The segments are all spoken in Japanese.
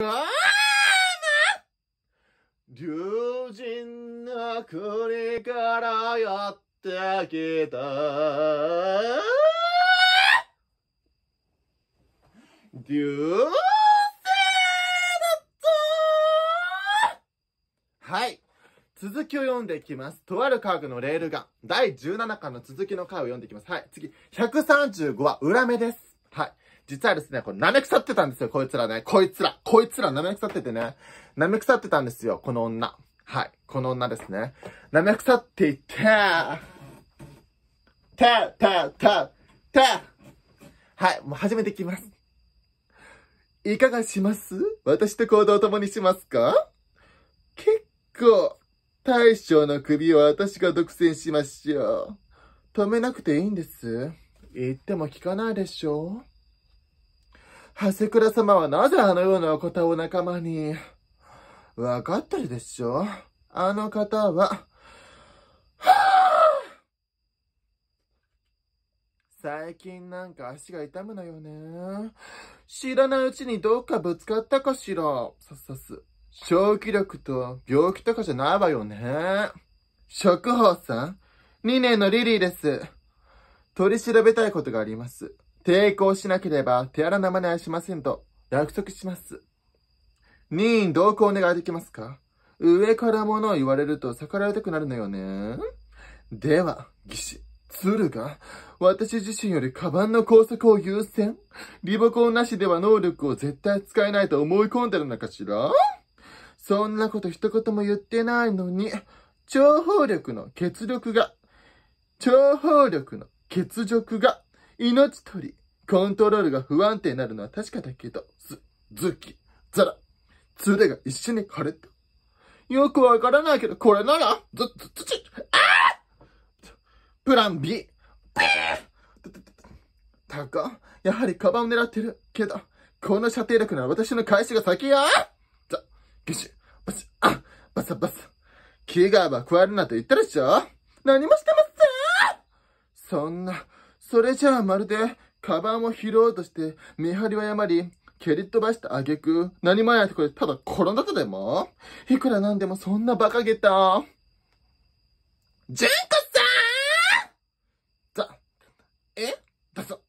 龍神の国からやってきた。龍星だとはい。続きを読んでいきます。とある科学のレールガン。第17巻の続きの回を読んでいきます。はい。次。135話、裏目です。はい。実はですね、これ舐め腐ってたんですよ、こいつらね。こいつら、こいつら舐め腐っててね。舐め腐ってたんですよ、この女。はい。この女ですね。舐め腐っていて、た、た、た、た。はい、もう始めていきます。いかがします私と行動を共にしますか結構、大将の首を私が独占しましょう。止めなくていいんです。言っても聞かないでしょう長谷倉様はなぜあのようなお方を仲間に。わかってるでしょあの方は、は最近なんか足が痛むのよね。知らないうちにどっかぶつかったかしら。さっさす。正気力と病気とかじゃないわよね。職法さん ?2 年のリリーです。取り調べたいことがあります。抵抗しなければ手荒な真似はしませんと約束します。任意同行お願いできますか上から物を言われると逆らいたくなるのよね。では、義士、鶴が、私自身よりカバンの工作を優先リボコンなしでは能力を絶対使えないと思い込んでるのかしらそんなこと一言も言ってないのに、情報力の欠力が、情報力の欠力が命取り、コントロールが不安定になるのは確かだけど、ず、ずき、ざら、つでが一緒に枯れた。よくわからないけど、これなら、ず、ず、ず、ち、あプラン B。たか、やはりカバンを狙ってる。けど、この射程力なら私の返しが先やザ、ぎし、ばし、あ、ばさばさ。キガーは加えるなと言ったでしょ何もしてませんそんな、それじゃあまるで、カバンを拾おうとして、見張りを誤り、蹴り飛ばした挙句、何もやってこれ、ただ転んだとでもいくらなんでもそんな馬鹿げた。ンコさーんだ、えだぞ。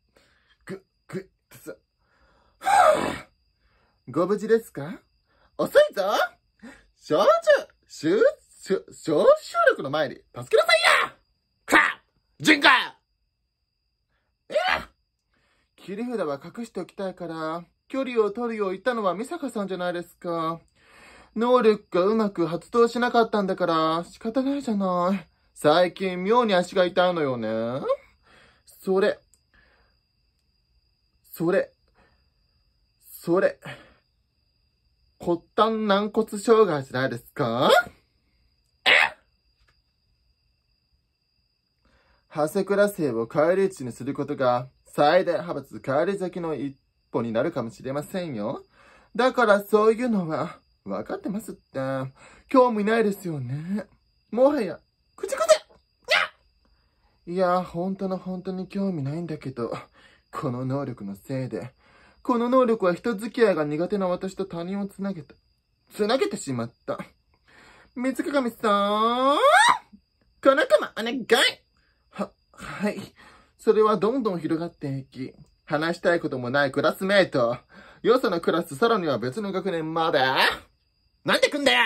ぐ、ぐ、だぞ。はぁ、ご無事ですか遅いぞ少女、しゅ、しゅ、小集力の前に、助けなさいやかンコ切り札は隠しておきたいから、距離を取るよう言ったのは美坂さんじゃないですか。能力がうまく発動しなかったんだから仕方ないじゃない。最近妙に足が痛いのよね。それ。それ。それ。骨端軟骨障害じゃないですか長谷倉生を返り討にすることが最大派閥帰り咲きの一歩になるかもしれませんよ。だからそういうのは、わかってますって。興味ないですよね。もはや、くじくじいや、本当の本当に興味ないんだけど、この能力のせいで、この能力は人付き合いが苦手な私と他人を繋げた。繋げてしまった。水鏡さーんこの子もお願いは、はい。それはどんどん広がっていき、話したいこともないクラスメイト、よそのクラスさらには別の学年まで、なんで来んだよ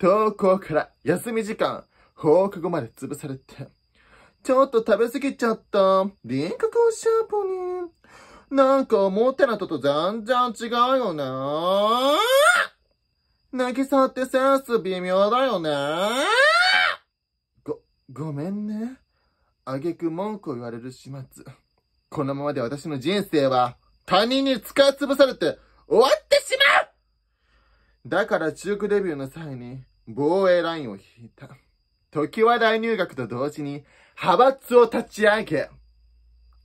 登校から休み時間、放課後まで潰されて、ちょっと食べ過ぎちゃった。輪郭をシャープに。なんか思ってたとと全然違うよね。渚ってセンス微妙だよね。ご、ごめんね。挙句文句を言われる始末。このままで私の人生は他人に使い潰されて終わってしまうだから中古デビューの際に防衛ラインを引いた。時は大入学と同時に派閥を立ち上げ、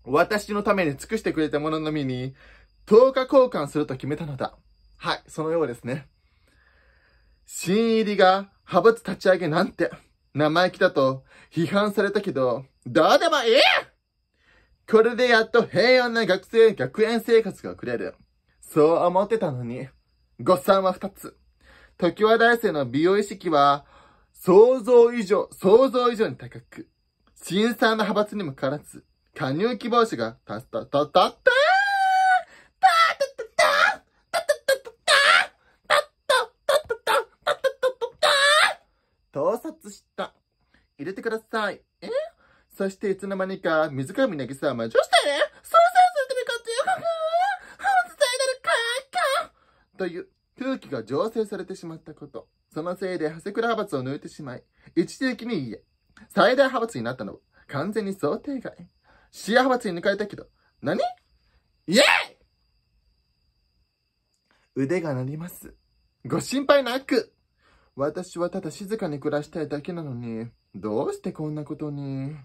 私のために尽くしてくれた者のみに、10日交換すると決めたのだ。はい、そのようですね。新入りが派閥立ち上げなんて、生意気だと批判されたけど、どうでもいいこれでやっと平穏な学生、学園生活が送れる。そう思ってたのに、誤算は二つ。時は大生の美容意識は、想像以上、想像以上に高く、新さんの派閥にもからず、加入希望者がたった、たった、たった盗撮した。入れてください。えそしていつの間にか、水上なぎさま、女子だねそうそうそう、かっちよ、本伝えるかーかという空気が醸成されてしまったこと。そのせいで、長谷倉派閥を抜いてしまい、一時的にいいえ、最大派閥になったのは、完全に想定外。視野派閥に抜かれたけど、何イエイ腕が鳴ります。ご心配なく私はただ静かに暮らしたいだけなのに、どうしてこんなことに。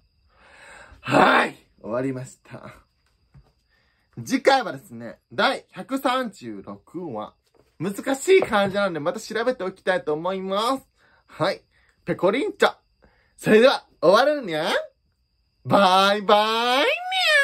はい終わりました。次回はですね、第136話。難しい漢字なのでまた調べておきたいと思います。はい。ペコリンチョ。それでは、終わるにゃバイバイにゃ